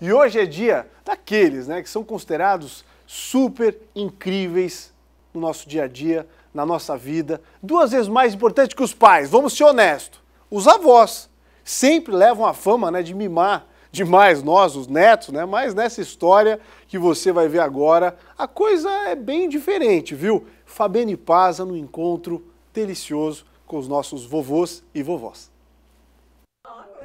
E hoje é dia daqueles né, que são considerados super incríveis no nosso dia a dia, na nossa vida. Duas vezes mais importante que os pais, vamos ser honestos. Os avós sempre levam a fama né, de mimar demais nós, os netos, né? Mas nessa história que você vai ver agora, a coisa é bem diferente, viu? Fabiane Paza no encontro delicioso com os nossos vovôs e vovós.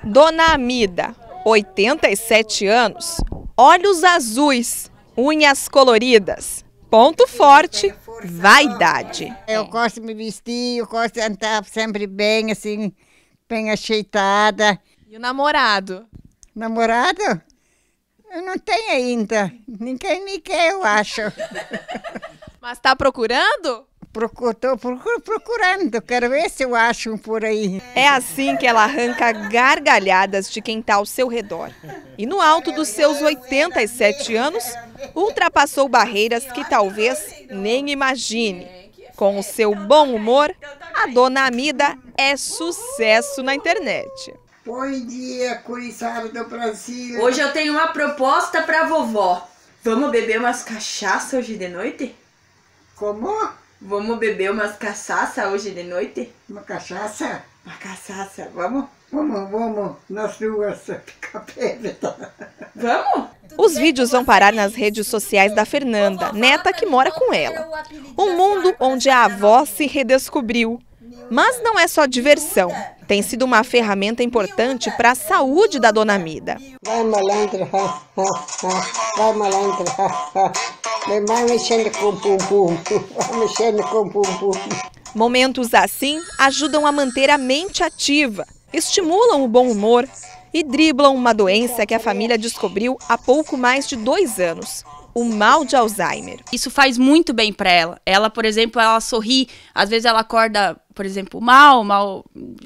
Dona Amida, 87 anos, olhos azuis, unhas coloridas. Ponto forte, vaidade. Eu gosto de me vestir, eu gosto de andar sempre bem, assim, bem ajeitada. E o namorado? Namorado? Eu não tenho ainda. Ninguém me quer, eu acho. Mas está procurando? Estou procurando, quero ver se eu acho um por aí. É assim que ela arranca gargalhadas de quem está ao seu redor. E no alto dos seus 87 anos, ultrapassou barreiras que talvez nem imagine. Com o seu bom humor, a dona Amida é sucesso na internet. Bom dia, Curiçara do Brasil. Hoje eu tenho uma proposta para vovó. Vamos beber umas cachaças hoje de noite? Como? Vamos beber umas cachaça hoje de noite? Uma cachaça? Uma cachaça, vamos? Vamos, vamos, nas ruas, fica bêbada. Vamos? Os vídeos vão parar nas redes sociais da Fernanda, neta que mora com ela. Um mundo onde a avó se redescobriu. Mas não é só diversão. Tem sido uma ferramenta importante para a saúde da dona Mida. Vai malandra, vai malandra. Mamãe mexendo com pum pum, mexendo com pum pum. Momentos assim ajudam a manter a mente ativa, estimulam o bom humor e driblam uma doença que a família descobriu há pouco mais de dois anos o mal de Alzheimer. Isso faz muito bem para ela. Ela, por exemplo, ela sorri, às vezes ela acorda, por exemplo, mal, mal,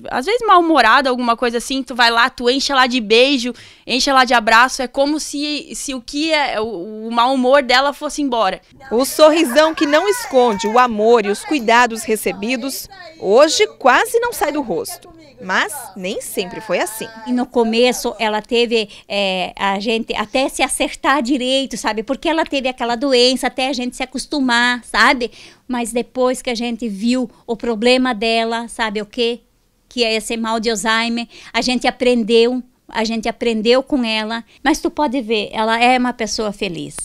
às vezes mal-humorada, alguma coisa assim, tu vai lá, tu enche ela de beijo, enche ela de abraço, é como se se o que é o, o mau humor dela fosse embora. O sorrisão que não esconde o amor e os cuidados recebidos, hoje quase não sai do rosto. Mas nem sempre foi assim. E no começo ela teve é, a gente até se acertar direito, sabe? Porque ela teve aquela doença, até a gente se acostumar, sabe? Mas depois que a gente viu o problema dela, sabe o quê? Que é esse mal de Alzheimer, a gente aprendeu, a gente aprendeu com ela. Mas tu pode ver, ela é uma pessoa feliz.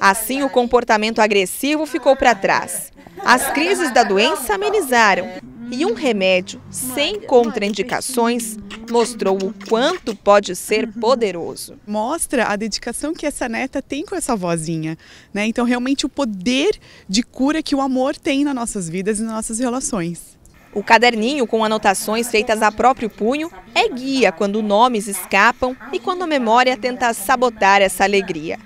Assim, o comportamento agressivo ficou para trás. As crises da doença amenizaram e um remédio sem contraindicações mostrou o quanto pode ser uhum. poderoso. Mostra a dedicação que essa neta tem com essa vozinha, né? Então realmente o poder de cura que o amor tem nas nossas vidas e nas nossas relações. O caderninho com anotações feitas a próprio punho é guia quando nomes escapam e quando a memória tenta sabotar essa alegria.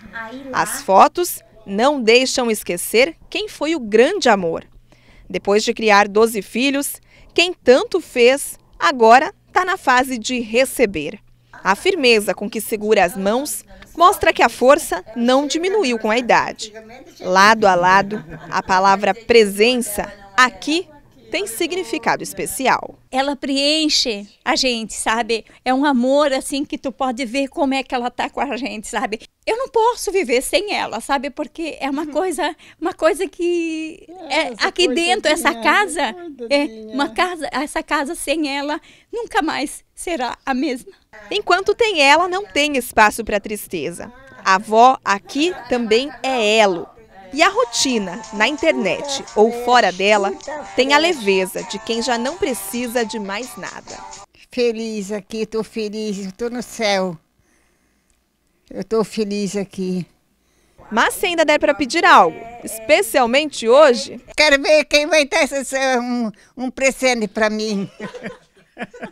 As fotos não deixam esquecer quem foi o grande amor depois de criar 12 filhos, quem tanto fez agora está na fase de receber. A firmeza com que segura as mãos mostra que a força não diminuiu com a idade. Lado a lado, a palavra presença aqui tem significado especial. Ela preenche a gente, sabe? É um amor assim que tu pode ver como é que ela tá com a gente, sabe? Eu não posso viver sem ela, sabe? Porque é uma hum. coisa, uma coisa que é, é aqui dentro essa casa, é uma casa, essa casa sem ela nunca mais será a mesma. Enquanto tem ela, não tem espaço para tristeza. A avó aqui também é elo, e a rotina, na internet ou fora dela, tem a leveza de quem já não precisa de mais nada. Feliz aqui, estou feliz, estou no céu. Eu estou feliz aqui. Mas se ainda der para pedir algo, especialmente hoje. Quero ver quem vai dar um, um presente para mim.